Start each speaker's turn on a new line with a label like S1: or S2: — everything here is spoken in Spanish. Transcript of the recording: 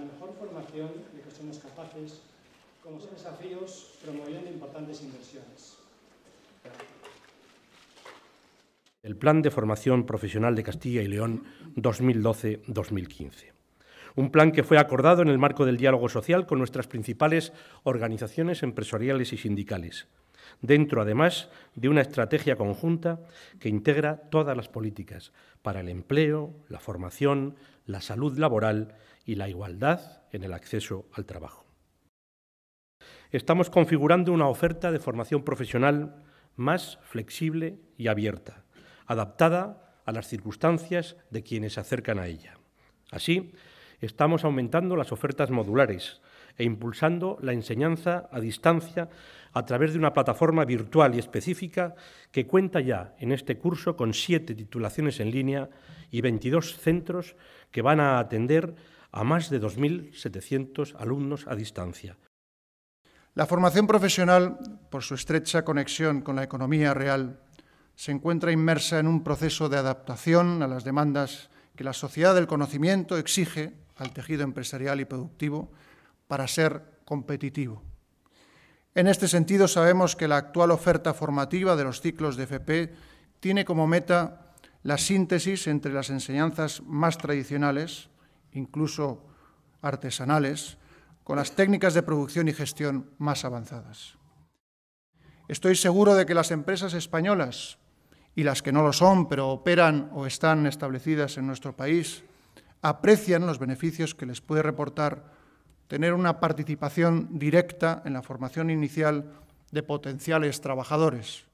S1: la mejor formación de que somos capaces como son desafíos promoviendo importantes inversiones. El Plan de Formación Profesional de Castilla y León 2012-2015. Un plan que fue acordado en el marco del diálogo social con nuestras principales organizaciones empresariales y sindicales dentro además de una estrategia conjunta que integra todas las políticas para el empleo, la formación, la salud laboral y la igualdad en el acceso al trabajo. Estamos configurando una oferta de formación profesional más flexible y abierta, adaptada a las circunstancias de quienes se acercan a ella. Así, estamos aumentando las ofertas modulares, e impulsando la enseñanza a distancia a través de una plataforma virtual y específica que cuenta ya en este curso con siete titulaciones en línea y 22 centros que van a atender a más
S2: de 2.700 alumnos a distancia. La formación profesional, por su estrecha conexión con la economía real, se encuentra inmersa en un proceso de adaptación a las demandas que la sociedad del conocimiento exige al tejido empresarial y productivo para ser competitivo. En este sentido, sabemos que la actual oferta formativa de los ciclos de FP tiene como meta la síntesis entre las enseñanzas más tradicionales, incluso artesanales, con las técnicas de producción y gestión más avanzadas. Estoy seguro de que las empresas españolas y las que no lo son, pero operan o están establecidas en nuestro país, aprecian los beneficios que les puede reportar tener una participación directa en la formación inicial de potenciales trabajadores.